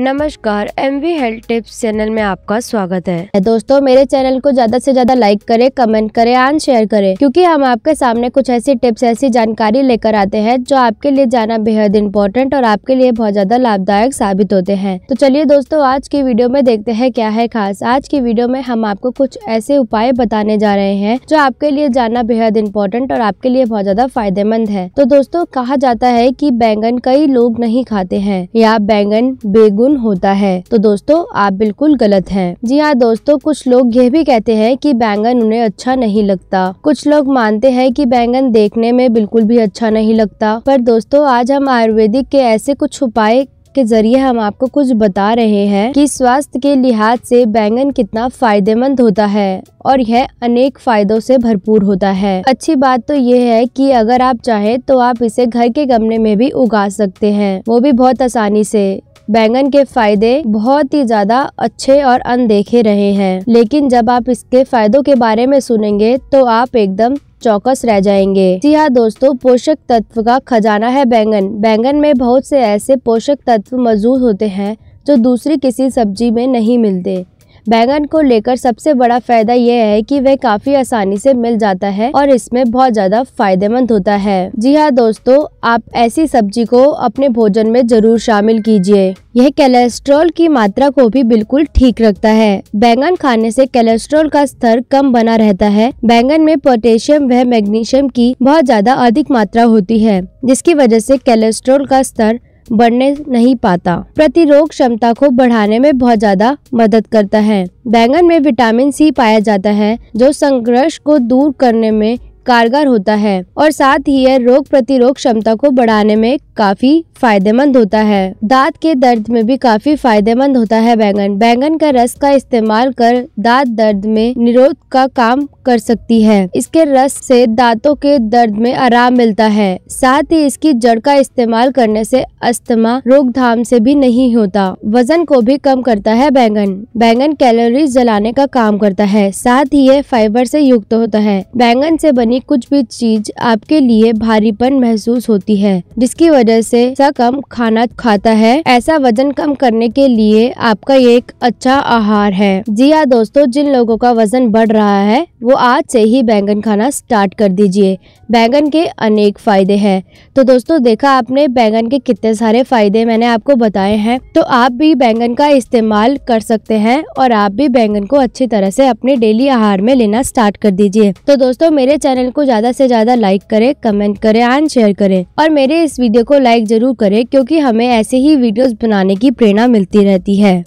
नमस्कार M V health tips channel में आपका स्वागत है दोस्तों मेरे चैनल को ज्यादा से ज्यादा लाइक करें कमेंट करें और शेयर करें क्योंकि हम आपके सामने कुछ ऐसी टिप्स ऐसी जानकारी लेकर आते हैं जो आपके लिए जाना बेहद इम्पोर्टेंट और आपके लिए बहुत ज्यादा लाभदायक साबित होते हैं तो चलिए दोस्तों आज की वीडियो में देखते हैं क्या है खास आज की वीडियो में हम आपको कुछ ऐसे उपाय बताने जा रहे हैं जो आपके लिए जाना बेहद इम्पोर्टेंट और आपके लिए बहुत ज्यादा फायदेमंद है तो दोस्तों कहा जाता है की बैंगन कई लोग नहीं खाते हैं या बैंगन बेगुन सुकून होता है तो दोस्तों आप बिल्कुल गलत हैं जी हाँ दोस्तों कुछ लोग यह भी कहते हैं कि बैंगन उन्हें अच्छा नहीं लगता कुछ लोग मानते हैं कि बैंगन देखने में बिल्कुल भी अच्छा नहीं लगता पर दोस्तों आज हम आयुर्वेदिक के ऐसे कुछ उपाय के जरिए हम आपको कुछ बता रहे हैं कि स्वास्थ्य के लिहाज से बैंगन कितना फायदेमंद होता है और यह अनेक फायदों से भरपूर होता है अच्छी बात तो यह है कि अगर आप चाहें तो आप इसे घर के गमले में भी उगा सकते हैं वो भी बहुत आसानी से बैंगन के फायदे बहुत ही ज्यादा अच्छे और अनदेखे रहे हैं लेकिन जब आप इसके फायदों के बारे में सुनेंगे तो आप एकदम चौकस रह जाएंगे जी हाँ दोस्तों पोषक तत्व का खजाना है बैंगन बैंगन में बहुत से ऐसे पोषक तत्व मौजूद होते हैं जो दूसरी किसी सब्जी में नहीं मिलते बैंगन को लेकर सबसे बड़ा फायदा यह है कि वह काफी आसानी से मिल जाता है और इसमें बहुत ज्यादा फायदेमंद होता है जी हाँ दोस्तों आप ऐसी सब्जी को अपने भोजन में जरूर शामिल कीजिए यह कोलेस्ट्रॉल की मात्रा को भी बिल्कुल ठीक रखता है बैंगन खाने से कोलेस्ट्रॉल का स्तर कम बना रहता है बैंगन में पोटेशियम व मैग्नीशियम की बहुत ज्यादा अधिक मात्रा होती है जिसकी वजह से कोलेस्ट्रॉल का स्तर बढ़ने नहीं पाता प्रतिरोग क्षमता को बढ़ाने में बहुत ज्यादा मदद करता है बैंगन में विटामिन सी पाया जाता है जो संघर्ष को दूर करने में कारगर होता है और साथ ही यह रोग प्रतिरोध क्षमता को बढ़ाने में काफी फायदेमंद होता है दांत के दर्द में भी काफी फायदेमंद होता है बैंगन बैंगन का रस का इस्तेमाल कर दांत दर्द में निरोध का काम कर सकती है इसके रस से दांतों के दर्द में आराम मिलता है साथ ही इसकी जड़ का इस्तेमाल करने से अस्थमा रोकथाम से भी नहीं होता वजन को भी कम करता है बैंगन बैंगन कैलोरीज जलाने का काम करता है साथ ही यह फाइबर से युक्त होता है बैंगन से बनी यानी कुछ भी चीज आपके लिए भारीपन महसूस होती है जिसकी वजह से कम खाना खाता है ऐसा वजन कम करने के लिए आपका एक अच्छा आहार है जी हाँ दोस्तों जिन लोगों का वजन बढ़ रहा है वो आज से ही बैंगन खाना स्टार्ट कर दीजिए बैंगन के अनेक फायदे हैं तो दोस्तों देखा आपने बैंगन के कितने सारे फायदे मैंने आपको बताए हैं तो आप भी बैंगन का इस्तेमाल कर सकते हैं और आप भी बैंगन को अच्छी तरह से अपने डेली आहार में लेना स्टार्ट कर दीजिए तो दोस्तों मेरे चैनल चैनल को ज्यादा से ज्यादा लाइक करें कमेंट करें एंड शेयर करें और मेरे इस वीडियो को लाइक जरूर करें क्योंकि हमें ऐसे ही वीडियोस बनाने की प्रेरणा मिलती रहती है